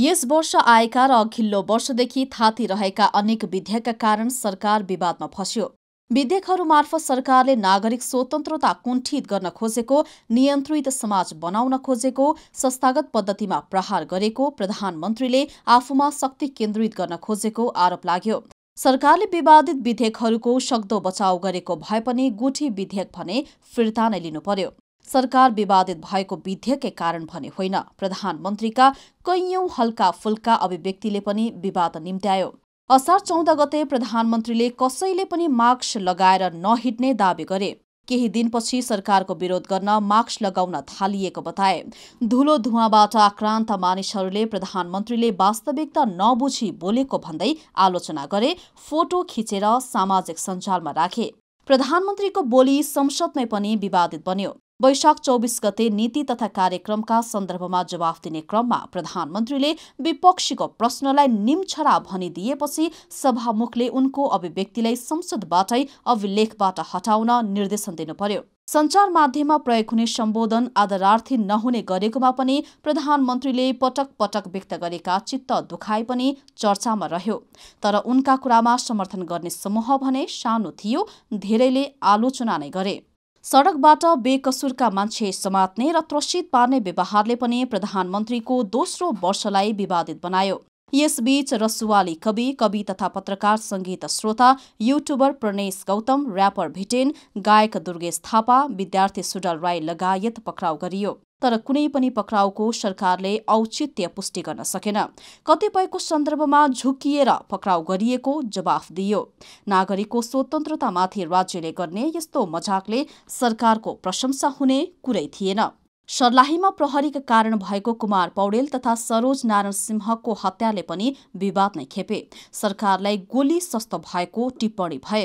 यस वर्ष आएका र अघिल्लो वर्षदेखि थाती रहेका अनेक विधेयकका कारण सरकार विवादमा फस्यो विधेयकहरू मार्फत सरकारले नागरिक स्वतन्त्रता कुण्ठित गर्न खोजेको नियन्त्रित समाज बनाउन खोजेको संस्थागत पद्धतिमा प्रहार गरेको प्रधानमन्त्रीले आफूमा शक्ति केन्द्रित गर्न खोजेको आरोप लाग्यो सरकारले विवादित विधेयकहरूको सक्दो बचाउ गरेको भए पनि गुठी विधेयक भने फिर्ता नै लिनु पर्यो सरकार विवादित भएको विधेयकै कारण भने होइन प्रधानमन्त्रीका कैयौं हल्का फुल्का अभिव्यक्तिले पनि विवाद निम्त्यायो असार चौध गते प्रधानमन्त्रीले कसैले पनि मास्क लगाएर नहिट्ने दावी गरे केही दिनपछि सरकारको विरोध गर्न मास्क लगाउन थालिएको बताए धुलो धुवाबाट आक्रान्त मानिसहरूले प्रधानमन्त्रीले वास्तविकता नबुझी बोलेको भन्दै आलोचना गरे फोटो खिचेर सामाजिक सञ्जालमा राखे प्रधानमन्त्रीको बोली संसदमै पनि विवादित बन्यो वैशाख चौबिस गते नीति तथा कार्यक्रमका सन्दर्भमा जवाफ दिने क्रममा प्रधानमन्त्रीले विपक्षीको प्रश्नलाई निम्छरा भनिदिएपछि सभामुखले उनको अभिव्यक्तिलाई संसदबाटै अभिलेखबाट हटाउन निर्देशन दिनु पर्यो सञ्चार माध्यममा प्रयोग हुने सम्बोधन आदरार्थी नहुने गरेकोमा पनि प्रधानमन्त्रीले पटक पटक व्यक्त गरेका चित्त दुखाए पनि चर्चामा रह्यो तर उनका कुरामा समर्थन गर्ने समूह भने सानो थियो धेरैले आलोचना नै गरे सडकबाट बेकसुरका मान्छे समात्ने र त्रसित पार्ने व्यवहारले पनि प्रधानमन्त्रीको दोस्रो वर्षलाई विवादित बनायो यसबीच रसुवाली कवि कवि तथा पत्रकार संगीत श्रोता युट्युबर प्रणेश गौतम ऱ्यापर भिटेन गायक दुर्गेश थापा विद्यार्थी सुडल राई लगायत पक्राउ गरियो तर कुनै पनि पक्राउको सरकारले औचित्य पुष्टि गर्न सकेन कतिपयको सन्दर्भमा झुकिएर पक्राउ गरिएको जवाफ दियो नागरिकको स्वतन्त्रतामाथि राज्यले गर्ने यस्तो मजाकले सरकारको प्रशंसा हुने कुरै थिएन सर्लाहीमा प्रहरीका कारण भएको कुमार पौडेल तथा सरोज नारायण सिंहको हत्याले पनि विवाद नै खेपे सरकारलाई गोली सस्तो भएको टिप्पणी भए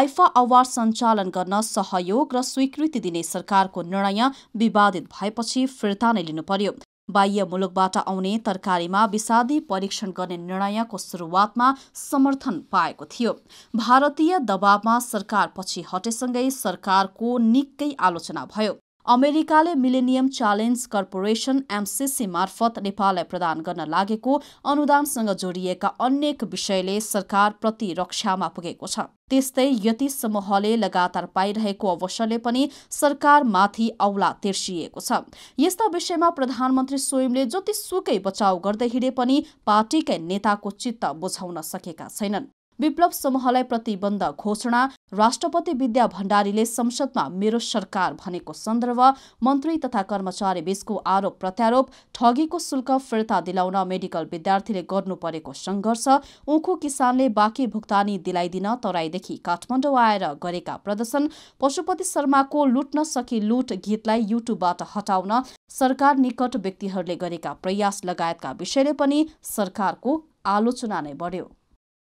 आइफा अवार्ड सञ्चालन गर्न सहयोग र स्वीकृति दिने सरकारको निर्णय विवादित भएपछि फिर्ता नै लिनु पर्यो बाह्य मुलुकबाट आउने तरकारीमा विषादी परीक्षण गर्ने निर्णयको सुरुवातमा समर्थन पाएको थियो भारतीय दबावमा सरकार पछि हटेसँगै सरकारको निकै आलोचना भयो अमेरिकाले मिलेनियम च्यालेन्ज कर्पोरेसन एमसिसी मार्फत नेपाललाई प्रदान गर्न लागेको अनुदानसँग जोडिएका अनेक विषयले सरकार प्रतिरक्षामा पुगेको छ त्यस्तै यति समूहले लगातार पाइरहेको अवसरले पनि सरकारमाथि औला तिर्सिएको छ यस्ता विषयमा प्रधानमन्त्री स्वयंले जतिसुकै बचाउ गर्दै हिँडे पनि पार्टीकै नेताको चित्त बुझाउन सकेका छैनन् विप्लव समूहलाई प्रतिबन्ध घोषणा राष्ट्रपति विद्या भण्डारीले संसदमा मेरो सरकार भनेको सन्दर्भ मन्त्री तथा कर्मचारी बीचको आरोप प्रत्यारोप ठगीको शुल्क फिर्ता दिलाउन मेडिकल विद्यार्थीले गर्नु परेको सङ्घर्ष उखु किसानले बाँकी भुक्तानी दिलाइदिन तराईदेखि काठमाडौँ आएर गरेका प्रदर्शन पशुपति शर्माको लुट्न सकी लुट गीतलाई युट्युबबाट हटाउन सरकार निकट व्यक्तिहरूले गरेका प्रयास लगायतका विषयले पनि सरकारको आलोचना नै बढ्यो